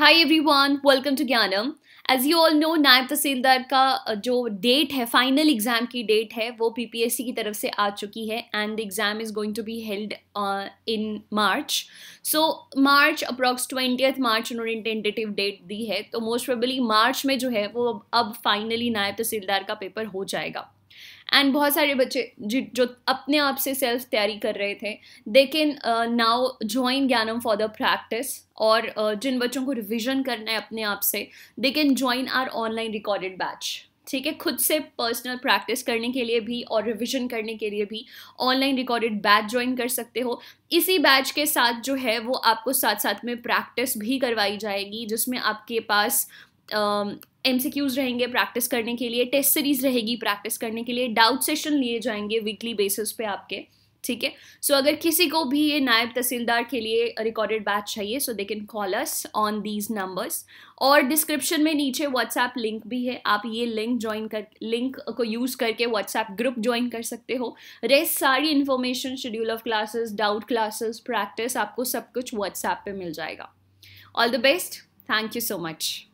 high everyone welcome to Gyanam as you all know नायब तहसीलदार का जो डेट है फाइनल एग्ज़ाम की डेट है वो पी पी एस सी की तरफ से आ चुकी है and the exam is going to be held in March so March approx twentieth March उन्होंने टेंटेटिव डेट दी है तो मोस्ट प्रोबली मार्च में जो है वो अब फाइनली नायब तहसीलदार का पेपर हो जाएगा एंड बहुत सारे बच्चे जो अपने आप से सेल्फ तैयारी कर रहे थे they can now join Gyanam for the practice और uh, जिन बच्चों को रिविजन करना है अपने आप से they can join our online recorded batch ठीक है खुद से पर्सनल प्रैक्टिस करने के लिए भी और रिविज़न करने के लिए भी ऑनलाइन रिकॉर्डेड बैच ज्वाइन कर सकते हो इसी बैच के साथ जो है वो आपको साथ साथ में प्रैक्टिस भी करवाई जाएगी जिसमें आपके पास एम सी क्यूज़ रहेंगे प्रैक्टिस करने के लिए टेस्ट सीरीज़ रहेगी प्रैक्टिस करने के लिए डाउट सेशन लिए जाएंगे वीकली बेसिस पे आपके ठीक है सो अगर किसी को भी ये नायब तहसीलदार के लिए रिकॉर्डेड बैच चाहिए so they can call us on these numbers और डिस्क्रिप्शन में नीचे व्हाट्सएप लिंक भी है आप ये लिंक ज्वाइन कर लिंक को यूज़ करके व्हाट्सएप ग्रुप ज्वाइन कर सकते हो रेस्ट सारी information schedule of classes doubt classes practice आपको सब कुछ व्हाट्सएप पे मिल जाएगा all the best thank you so much